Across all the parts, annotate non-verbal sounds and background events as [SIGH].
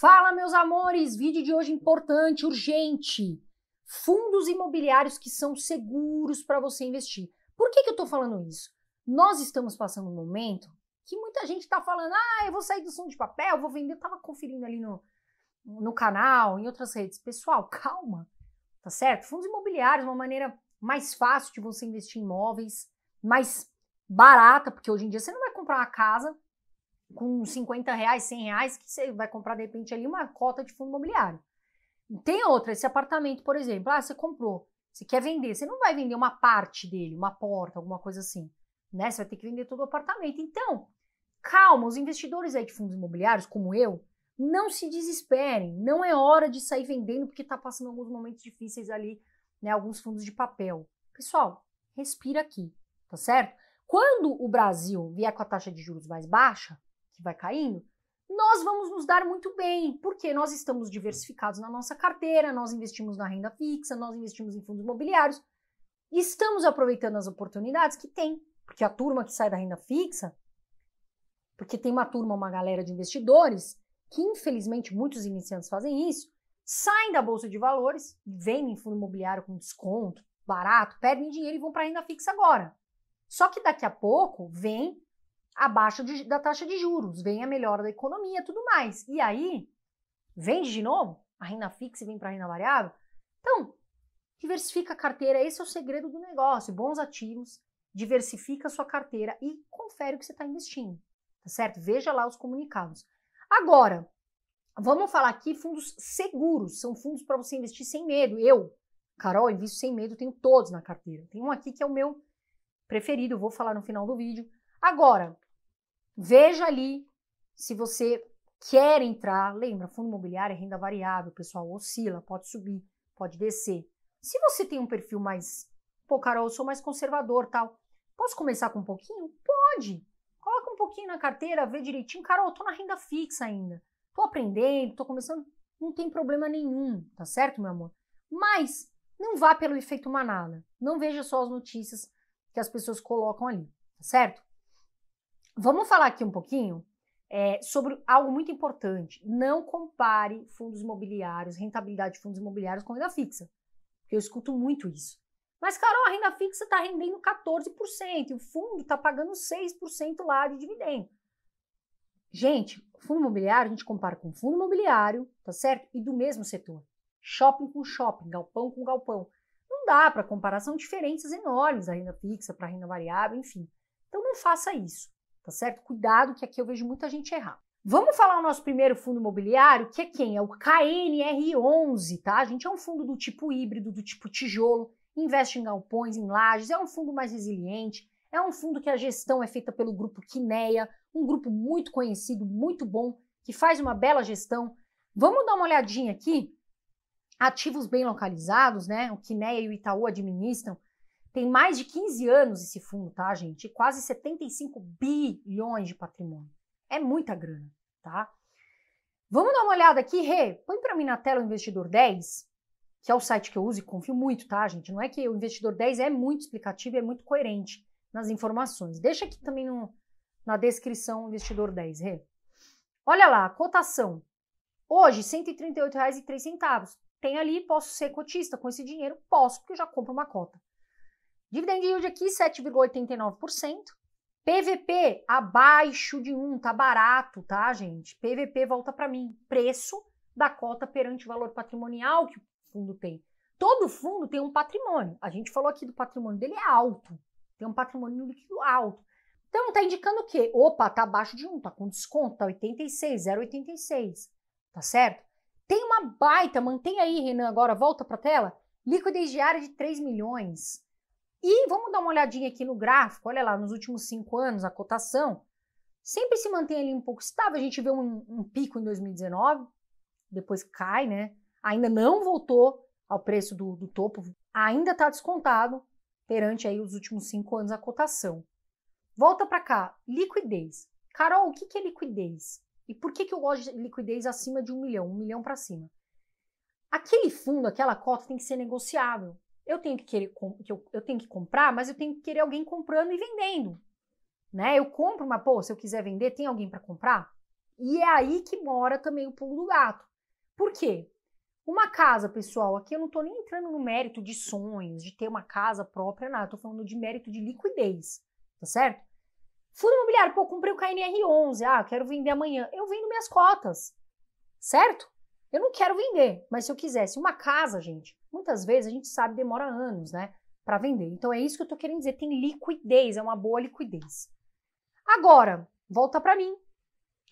Fala, meus amores! Vídeo de hoje importante, urgente. Fundos imobiliários que são seguros para você investir. Por que, que eu estou falando isso? Nós estamos passando um momento que muita gente está falando: ah, eu vou sair do som de papel, vou vender. Eu estava conferindo ali no, no canal, em outras redes. Pessoal, [LAUGHS] calma, tá certo? Fundos imobiliários, uma maneira mais fácil de você investir em imóveis, mais barata, porque hoje em dia você não vai comprar uma casa com 50 reais, 100 reais, que você vai comprar de repente ali uma cota de fundo imobiliário. Tem outra, esse apartamento, por exemplo, ah, você comprou, você quer vender, você não vai vender uma parte dele, uma porta, alguma coisa assim, né? Você vai ter que vender todo o apartamento. Então, calma, os investidores aí de fundos imobiliários, como eu, não se desesperem, não é hora de sair vendendo porque está passando alguns momentos difíceis ali, né? Alguns fundos de papel. Pessoal, respira aqui, tá certo? Quando o Brasil vier com a taxa de juros mais baixa, que vai caindo, nós vamos nos dar muito bem, porque nós estamos diversificados na nossa carteira, nós investimos na renda fixa, nós investimos em fundos imobiliários e estamos aproveitando as oportunidades que tem, porque a turma que sai da renda fixa, porque tem uma turma, uma galera de investidores, que infelizmente muitos iniciantes fazem isso, saem da bolsa de valores, vendem fundo imobiliário com desconto barato, perdem dinheiro e vão para a renda fixa agora. Só que daqui a pouco vem abaixo de, da taxa de juros, vem a melhora da economia, tudo mais. E aí, vende de novo? A renda fixa vem para a renda variável? Então, diversifica a carteira, esse é o segredo do negócio. Bons ativos, diversifica a sua carteira e confere o que você está investindo, tá certo? Veja lá os comunicados. Agora, vamos falar aqui fundos seguros, são fundos para você investir sem medo. Eu, Carol, invisto sem medo, tenho todos na carteira. Tem um aqui que é o meu preferido, vou falar no final do vídeo. Agora, Veja ali se você quer entrar. Lembra, fundo imobiliário é renda variável, pessoal, oscila, pode subir, pode descer. Se você tem um perfil mais, pô, Carol, eu sou mais conservador, tal. Posso começar com um pouquinho? Pode. Coloca um pouquinho na carteira, vê direitinho. Carol, eu tô na renda fixa ainda. Tô aprendendo, tô começando. Não tem problema nenhum, tá certo, meu amor? Mas não vá pelo efeito manada. Não veja só as notícias que as pessoas colocam ali, tá certo? Vamos falar aqui um pouquinho é, sobre algo muito importante. Não compare fundos imobiliários, rentabilidade de fundos imobiliários com renda fixa, porque eu escuto muito isso. Mas, Carol, a renda fixa está rendendo 14%, e o fundo está pagando 6% lá de dividendo. Gente, fundo imobiliário, a gente compara com fundo imobiliário, tá certo? E do mesmo setor. Shopping com shopping, galpão com galpão. Não dá para comparação diferenças enormes da renda fixa para renda variável, enfim. Então não faça isso tá certo? Cuidado que aqui eu vejo muita gente errar. Vamos falar o nosso primeiro fundo imobiliário, que é quem? É o KNR11, tá? A gente é um fundo do tipo híbrido, do tipo tijolo, investe em galpões, em lajes, é um fundo mais resiliente, é um fundo que a gestão é feita pelo grupo Kinea, um grupo muito conhecido, muito bom, que faz uma bela gestão. Vamos dar uma olhadinha aqui. Ativos bem localizados, né? O Kinea e o Itaú administram. Tem mais de 15 anos esse fundo, tá, gente? Quase 75 bilhões de patrimônio. É muita grana, tá? Vamos dar uma olhada aqui, Rê? Põe para mim na tela o Investidor 10, que é o site que eu uso e confio muito, tá, gente? Não é que o Investidor 10 é muito explicativo, é muito coerente nas informações. Deixa aqui também no, na descrição o Investidor 10, Rê. Olha lá, cotação. Hoje, R$ 138,03. Tem ali, posso ser cotista com esse dinheiro? Posso, porque eu já compro uma cota. Dividend yield aqui 7,89%. PVP abaixo de 1, tá barato, tá, gente? PVP volta para mim, preço da cota perante o valor patrimonial que o fundo tem. Todo fundo tem um patrimônio. A gente falou aqui do patrimônio dele é alto. Tem um patrimônio líquido alto. Então tá indicando o quê? Opa, tá abaixo de 1, tá com desconto, tá 86, 0,86. Tá certo? Tem uma baita, mantém aí, Renan, agora volta para tela. Liquidez diária de 3 milhões. E vamos dar uma olhadinha aqui no gráfico, olha lá, nos últimos cinco anos, a cotação sempre se mantém ali um pouco estável. A gente vê um, um pico em 2019, depois cai, né? Ainda não voltou ao preço do, do topo, ainda está descontado perante aí os últimos cinco anos a cotação. Volta para cá, liquidez. Carol, o que, que é liquidez? E por que, que eu gosto de liquidez acima de um milhão, um milhão para cima? Aquele fundo, aquela cota tem que ser negociável eu tenho que querer que eu, eu tenho que comprar, mas eu tenho que querer alguém comprando e vendendo. Né? Eu compro uma, pô, se eu quiser vender, tem alguém para comprar? E é aí que mora também o pulo do gato. Por quê? Uma casa, pessoal, aqui eu não estou nem entrando no mérito de sonhos, de ter uma casa própria, nada. Estou falando de mérito de liquidez, tá certo? Fundo imobiliário, pô, comprei o KNR11, ah, quero vender amanhã. Eu vendo minhas cotas, certo? Eu não quero vender, mas se eu quisesse uma casa, gente, muitas vezes a gente sabe demora anos, né, para vender. Então é isso que eu estou querendo dizer, tem liquidez, é uma boa liquidez. Agora, volta para mim.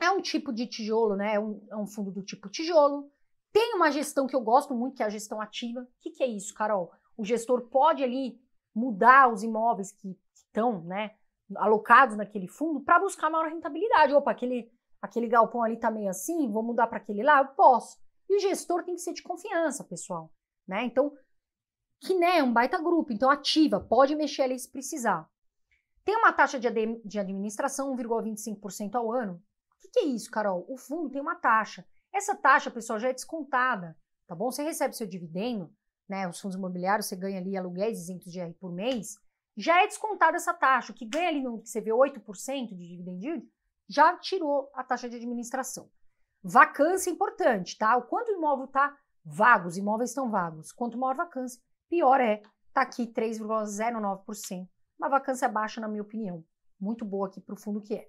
É um tipo de tijolo, né? É um, é um, fundo do tipo tijolo. Tem uma gestão que eu gosto muito, que é a gestão ativa. O que, que é isso, Carol? O gestor pode ali mudar os imóveis que, estão, né, alocados naquele fundo para buscar maior rentabilidade. Opa, aquele aquele galpão ali tá meio assim, vou mudar para aquele lá, eu posso. E o gestor tem que ser de confiança, pessoal, né? Então, que né, é um baita grupo, então ativa, pode mexer ali se precisar. Tem uma taxa de, ad de administração 1,25% ao ano. O que, que é isso, Carol? O fundo tem uma taxa. Essa taxa, pessoal, já é descontada, tá bom? Você recebe seu dividendo, né? Os fundos imobiliários, você ganha ali aluguéis isentos de IR por mês, já é descontada essa taxa. O que ganha ali no que você vê 8% de dividendo, já tirou a taxa de administração. Vacância é importante, tá? O quanto o imóvel tá vago, os imóveis estão vagos. Quanto maior vacância, pior é. Tá aqui 3,09%. Uma vacância baixa, na minha opinião. Muito boa aqui para o fundo que é.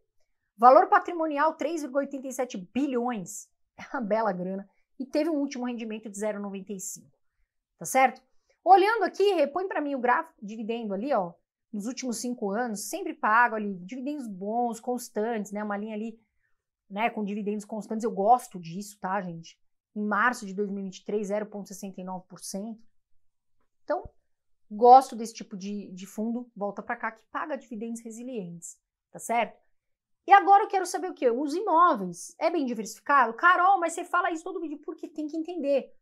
Valor patrimonial 3,87 bilhões. [LAUGHS] É uma bela grana. E teve um último rendimento de 0,95. Tá certo? Olhando aqui, repõe para mim o gráfico, dividendo ali, ó. Nos últimos cinco anos, sempre pago ali, dividendos bons, constantes, né? Uma linha ali né, com dividendos constantes, eu gosto disso, tá, gente? Em março de 2023, 0,69%. Então, gosto desse tipo de, de fundo, volta para cá, que paga dividendos resilientes, tá certo? E agora eu quero saber o que? Os imóveis. É bem diversificado? Carol, mas você fala isso todo vídeo, porque tem que entender.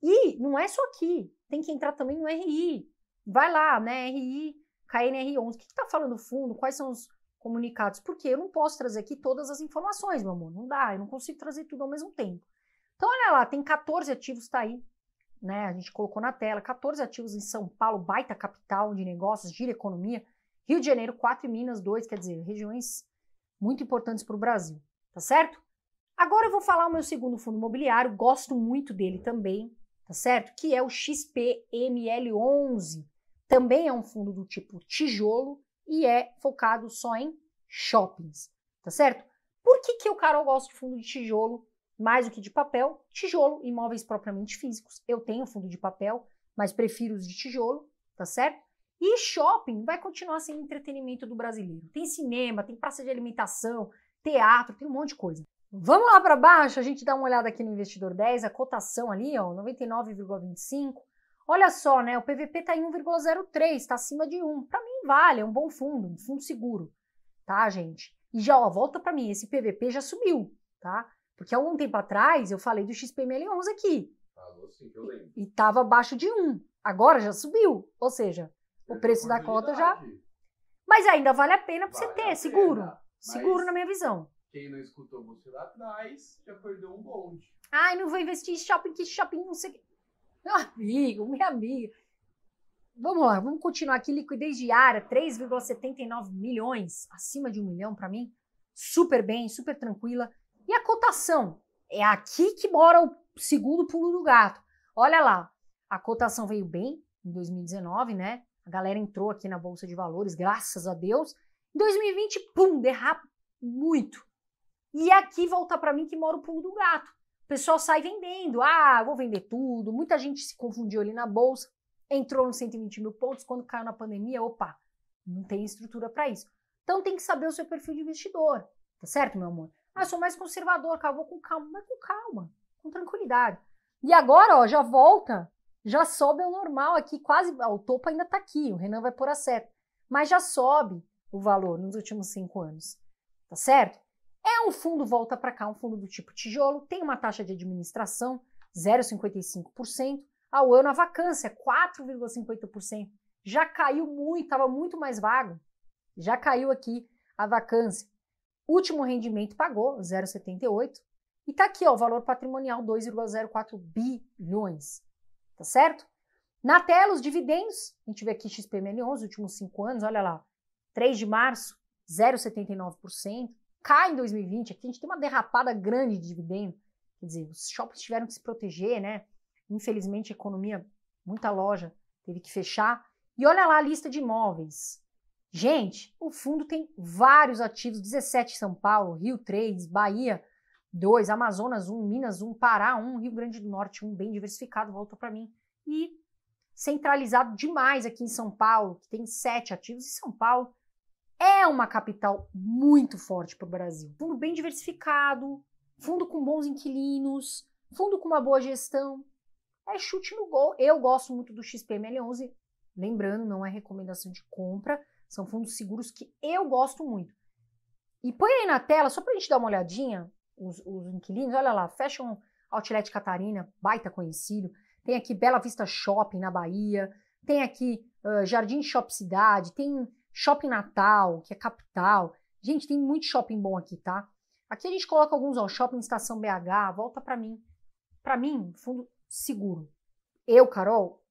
E não é só aqui, tem que entrar também no RI. Vai lá, né? RI, KNR11. O que está falando o fundo? Quais são os, comunicados, porque eu não posso trazer aqui todas as informações, meu amor, não dá, eu não consigo trazer tudo ao mesmo tempo. Então, olha lá, tem 14 ativos, tá aí, né? A gente colocou na tela 14 ativos em São Paulo, baita capital de negócios, gira economia. Rio de Janeiro, 4 e Minas, 2, quer dizer, regiões muito importantes para o Brasil, tá certo? Agora eu vou falar o meu segundo fundo imobiliário, gosto muito dele também, tá certo? Que é o XPML11. Também é um fundo do tipo tijolo, e é focado só em shoppings, tá certo? Por que, que o Carol gosta de fundo de tijolo mais do que de papel? Tijolo, imóveis propriamente físicos. Eu tenho fundo de papel, mas prefiro os de tijolo, tá certo? E shopping vai continuar sendo entretenimento do brasileiro. Tem cinema, tem praça de alimentação, teatro, tem um monte de coisa. Vamos lá para baixo, a gente dá uma olhada aqui no investidor 10, a cotação ali, ó, 99,25. Olha só, né? O PVP tá em 1,03, tá acima de 1. Para mim vale, é um bom fundo, um fundo seguro, tá, gente? E já, ó, volta para mim, esse PVP já subiu, tá? Porque há um tempo atrás eu falei do XPML11 aqui. Falou sim, eu lembro. E estava abaixo de 1. Agora já subiu. Ou seja, o preço da cota já. Mas ainda vale a pena para vale você ter, seguro. Pena, seguro na minha visão. Quem não escutou você lá atrás já perdeu um bonde. Ai, não vou investir em shopping, que shopping não sei o que. Meu amigo, minha amiga vamos lá, vamos continuar aqui. Liquidez diária, 3,79 milhões, acima de um milhão para mim. Super bem, super tranquila. E a cotação? É aqui que mora o segundo pulo do gato. Olha lá, a cotação veio bem em 2019, né? A galera entrou aqui na Bolsa de Valores, graças a Deus. Em 2020, pum, derrapa muito. E aqui volta para mim que mora o pulo do gato. O pessoal sai vendendo. Ah, vou vender tudo. Muita gente se confundiu ali na bolsa entrou nos 120 mil pontos, quando caiu na pandemia, opa, não tem estrutura para isso. Então tem que saber o seu perfil de investidor, tá certo, meu amor? Ah, sou mais conservador, acabou com calma, mas com calma, com tranquilidade. E agora, ó, já volta, já sobe ao normal aqui, quase, ó, o topo ainda tá aqui, o Renan vai pôr a seta, mas já sobe o valor nos últimos cinco anos, tá certo? É um fundo volta para cá, um fundo do tipo tijolo, tem uma taxa de administração, 0,55%, ao ano. A vacância, 4,58%. Já caiu muito, estava muito mais vago. Já caiu aqui a vacância. Último rendimento pagou, 0,78. E está aqui, ó, o valor patrimonial, 2,04 bilhões. Tá certo? Na tela, os dividendos. A gente vê aqui XPML11, últimos cinco anos, olha lá. 3 de março, 0,79%. Cai em 2020, aqui a gente tem uma derrapada grande de dividendo. Quer dizer, os shoppings tiveram que se proteger, né? infelizmente, a economia, muita loja teve que fechar. E olha lá a lista de imóveis. Gente, o fundo tem vários ativos: 17 São Paulo, Rio 3, Bahia 2, Amazonas 1, Minas 1, Pará 1, Rio Grande do Norte 1, bem diversificado, voltou para mim. E centralizado demais aqui em São Paulo, que tem sete ativos, e São Paulo é uma capital muito forte para o Brasil. Fundo bem diversificado, fundo com bons inquilinos, fundo com uma boa gestão, é chute no gol. Eu gosto muito do XPML11, lembrando, não é recomendação de compra, são fundos seguros que eu gosto muito. E põe aí na tela, só para a gente dar uma olhadinha, os, os, inquilinos, olha lá, Fashion Outlet Catarina, baita conhecido, tem aqui Bela Vista Shopping na Bahia, tem aqui uh, Jardim Shop Cidade, tem Shopping Natal, que é capital. Gente, tem muito shopping bom aqui, tá? Aqui a gente coloca alguns, ó, Shopping Estação BH, volta para mim. Para mim, fundo seguro. Eu, Carol,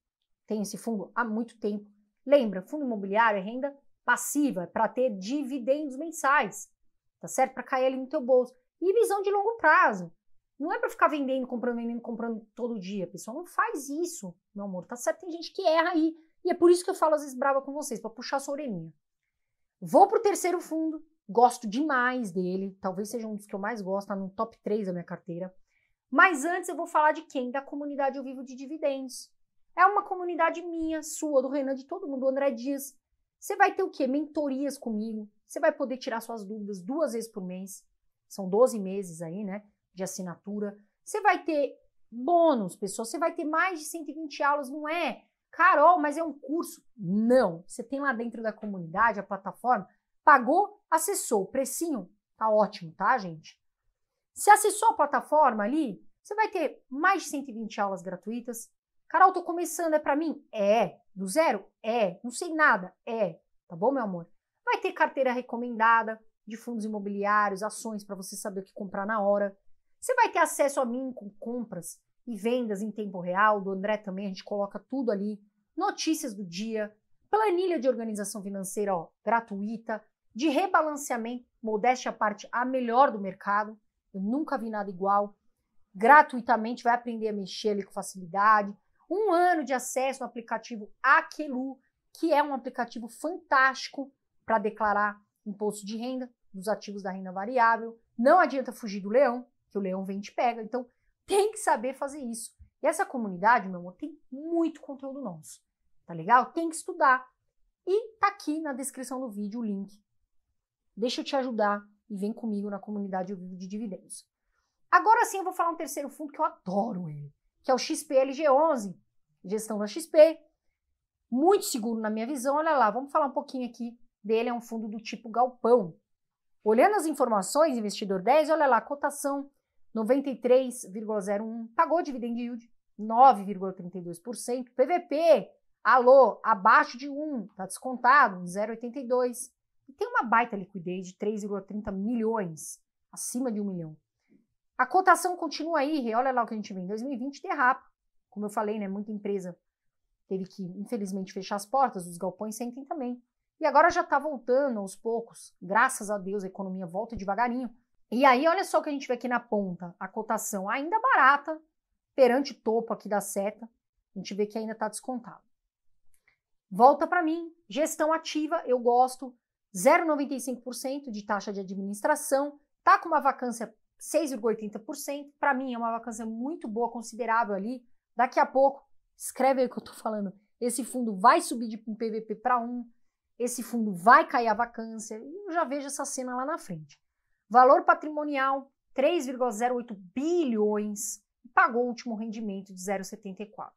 tenho esse fundo há muito tempo. Lembra, fundo imobiliário é renda passiva, é para ter dividendos mensais, tá certo? Para cair ali no teu bolso. E visão de longo prazo. Não é para ficar vendendo, comprando, vendendo, comprando todo dia, pessoal. Não faz isso, meu amor, tá certo? Tem gente que erra aí. E é por isso que eu falo às vezes brava com vocês, para puxar sua orelhinha. Vou pro terceiro fundo, gosto demais dele, talvez seja um dos que eu mais gosto, tá no top 3 da minha carteira. Mas antes eu vou falar de quem? Da comunidade Eu Vivo de Dividendos. É uma comunidade minha, sua, do Renan, de todo mundo, do André Dias. Você vai ter o quê? Mentorias comigo. Você vai poder tirar suas dúvidas duas vezes por mês. São 12 meses aí, né? De assinatura. Você vai ter bônus, pessoal. Você vai ter mais de 120 aulas, não é? Carol, mas é um curso? Não. Você tem lá dentro da comunidade, a plataforma. Pagou, acessou. Precinho tá ótimo, tá, gente? Se acessou a plataforma ali, você vai ter mais de 120 aulas gratuitas. Carol, tô começando, é para mim? É. Do zero? É. Não sei nada? É. Tá bom, meu amor? Vai ter carteira recomendada de fundos imobiliários, ações para você saber o que comprar na hora. Você vai ter acesso a mim com compras e vendas em tempo real, do André também, a gente coloca tudo ali. Notícias do dia, planilha de organização financeira ó, gratuita, de rebalanceamento, modéstia à parte, a melhor do mercado. Eu nunca vi nada igual. Gratuitamente vai aprender a mexer ali com facilidade. Um ano de acesso no aplicativo Aquelu, que é um aplicativo fantástico para declarar imposto de renda dos ativos da renda variável. Não adianta fugir do leão, que o leão vem e te pega. Então, tem que saber fazer isso. E essa comunidade, meu amor, tem muito conteúdo nosso. Tá legal? Tem que estudar. E tá aqui na descrição do vídeo o link. Deixa eu te ajudar e vem comigo na comunidade Eu Vivo de Dividendos. Agora sim eu vou falar um terceiro fundo que eu adoro ele, que é o XPLG11, gestão da XP. Muito seguro na minha visão, olha lá, vamos falar um pouquinho aqui dele, é um fundo do tipo galpão. Olhando as informações, investidor 10, olha lá, cotação 93,01, pagou dividend yield 9,32%, PVP, alô, abaixo de 1, tá descontado, 0,82 e tem uma baita liquidez de 3,30 milhões, acima de um milhão. A cotação continua aí, olha lá o que a gente vê, em 2020 derrapa. Como eu falei, né, muita empresa teve que, infelizmente, fechar as portas, os galpões sentem também. E agora já está voltando aos poucos, graças a Deus a economia volta devagarinho. E aí, olha só o que a gente vê aqui na ponta, a cotação ainda barata, perante o topo aqui da seta, a gente vê que ainda está descontado. Volta para mim, gestão ativa, eu gosto, 0,95% de taxa de administração, está com uma vacância 6,80%. Para mim, é uma vacância muito boa, considerável ali. Daqui a pouco, escreve aí o que eu estou falando. Esse fundo vai subir de um PVP para um, esse fundo vai cair a vacância, e eu já vejo essa cena lá na frente. Valor patrimonial, 3,08 bilhões, pagou o último rendimento de 0,74.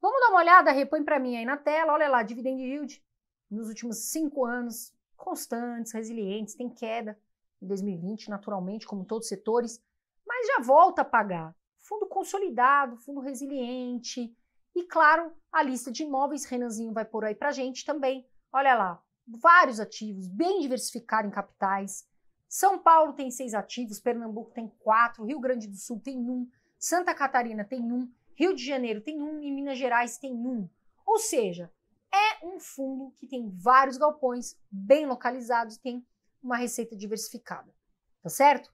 Vamos dar uma olhada, repõe para mim aí na tela, olha lá, dividend yield nos últimos cinco anos, constantes, resilientes, tem queda em 2020, naturalmente, como todos os setores, mas já volta a pagar. Fundo consolidado, fundo resiliente. E claro, a lista de imóveis, Renanzinho vai por aí para gente também. Olha lá, vários ativos, bem diversificado em capitais. São Paulo tem seis ativos, Pernambuco tem quatro, Rio Grande do Sul tem um, Santa Catarina tem um, Rio de Janeiro tem um e Minas Gerais tem um. Ou seja, um fundo que tem vários galpões bem localizados, e tem uma receita diversificada, tá certo?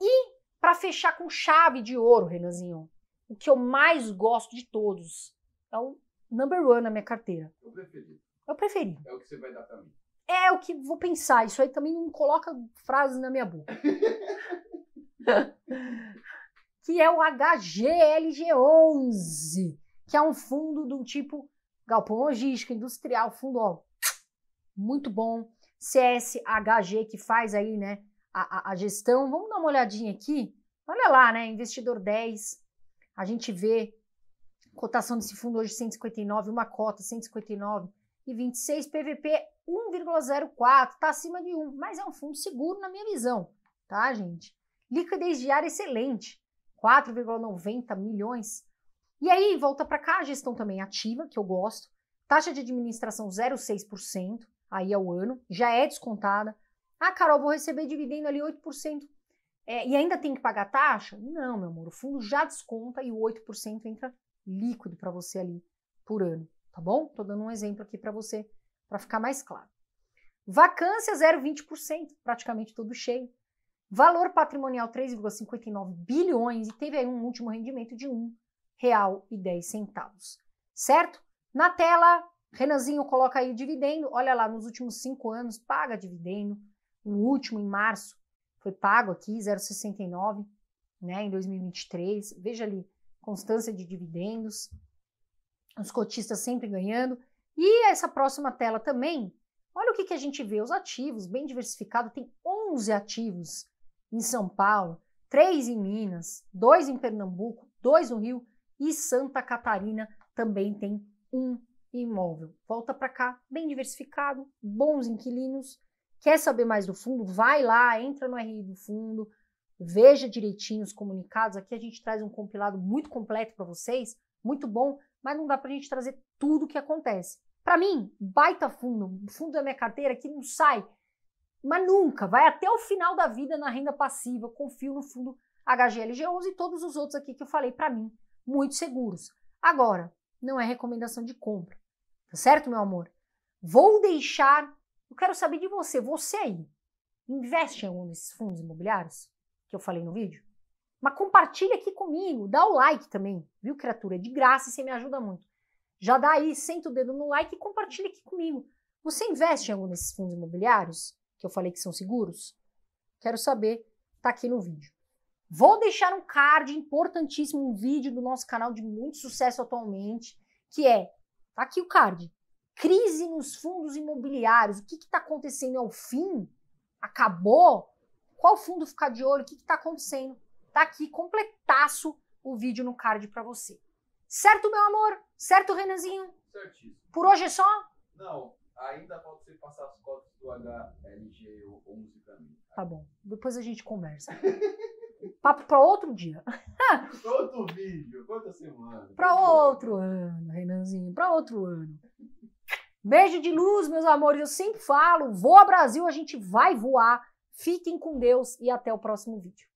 E para fechar com chave de ouro, Renanzinho, o que eu mais gosto de todos é o number one na minha carteira. É o preferido. É o É o que você vai dar para mim. É o que vou pensar. Isso aí também não coloca frases na minha boca. [LAUGHS] que é o HGLG11, que é um fundo do tipo Galpão Logística, Industrial, Fundo ó, Muito bom. CSHG, que faz aí, né, a, a, a gestão. Vamos dar uma olhadinha aqui? Olha lá, né, investidor 10. A gente vê cotação desse fundo hoje 159, uma cota 159 e 26, PVP 1,04, tá acima de 1, mas é um fundo seguro na minha visão, tá, gente? Liquidez diária excelente, 4,90 milhões e aí volta para cá a gestão também é ativa, que eu gosto. Taxa de administração 0,6% aí ao é ano, já é descontada. Ah, Carol, vou receber dividendo ali 8%. É, e ainda tem que pagar taxa? Não, meu amor, o fundo já desconta e o 8% entra líquido para você ali por ano, tá bom? Tô dando um exemplo aqui para você, para ficar mais claro. Vacância 0,20%, praticamente todo cheio. Valor patrimonial 3,59 bilhões e teve aí um último rendimento de 1 centavos, certo? Na tela, Renanzinho coloca aí dividendo, olha lá, nos últimos cinco anos paga dividendo, o último em março foi pago aqui, 0,69, né, em 2023, veja ali, constância de dividendos, os cotistas sempre ganhando, e essa próxima tela também, olha o que, que a gente vê, os ativos, bem diversificado, tem 11 ativos em São Paulo, 3 em Minas, 2 em Pernambuco, 2 no Rio, e Santa Catarina também tem um imóvel. Volta para cá, bem diversificado, bons inquilinos. Quer saber mais do fundo? Vai lá, entra no RI do fundo, veja direitinho os comunicados. Aqui a gente traz um compilado muito completo para vocês, muito bom, mas não dá para a gente trazer tudo o que acontece. Para mim, baita fundo, fundo da minha carteira que não sai, mas nunca, vai até o final da vida na renda passiva. Confio no fundo HGLG11 e todos os outros aqui que eu falei para mim muito seguros. Agora, não é recomendação de compra. Tá certo, meu amor? Vou deixar. Eu quero saber de você. Você aí, investe em algum desses fundos imobiliários que eu falei no vídeo? Mas compartilha aqui comigo, dá o like também, viu, criatura? É de graça e você me ajuda muito. Já dá aí, senta o dedo no like e compartilha aqui comigo. Você investe em algum desses fundos imobiliários que eu falei que são seguros? Quero saber, tá aqui no vídeo. Vou deixar um card importantíssimo, um vídeo do nosso canal de muito sucesso atualmente, que é, tá aqui o card, crise nos fundos imobiliários, o que está acontecendo é o fim? Acabou? Qual fundo ficar de olho? O que está acontecendo? Tá aqui completaço o vídeo no card para você. Certo, meu amor? Certo, Renanzinho? Certíssimo. Por hoje é só? Não, ainda pode você passar as cotas do HLG 11 também. Tá bom, depois a gente conversa. [LAUGHS] Papo para outro dia. [LAUGHS] outro vídeo, quantas semana. Para outro ano, Renanzinho, para outro ano. Beijo de luz, meus amores. Eu sempre falo, voa Brasil, a gente vai voar. Fiquem com Deus e até o próximo vídeo.